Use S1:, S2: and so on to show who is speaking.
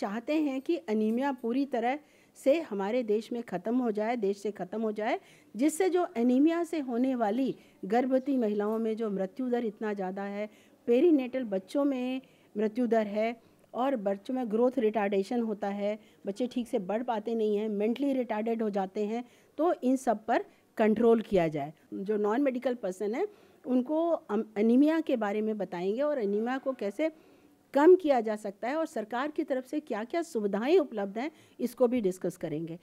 S1: चाहते हैं कि अनीमिया पूरी तरह से हमारे देश में ख़त्म हो जाए देश से ख़त्म हो जाए जिससे जो एनीमिया से होने वाली गर्भवती महिलाओं में जो मृत्यु दर इतना ज़्यादा है पेरीनेटल बच्चों में मृत्यु दर है और बच्चों में ग्रोथ रिटार्डेशन होता है बच्चे ठीक से बढ़ पाते नहीं हैं मेंटली रिटार्डेड हो जाते हैं तो इन सब पर कंट्रोल किया जाए जो नॉन मेडिकल पर्सन है उनको अनीमिया के बारे में बताएंगे और अनीमिया को कैसे कम किया जा सकता है और सरकार की तरफ से क्या क्या सुविधाएं उपलब्ध हैं इसको भी डिस्कस करेंगे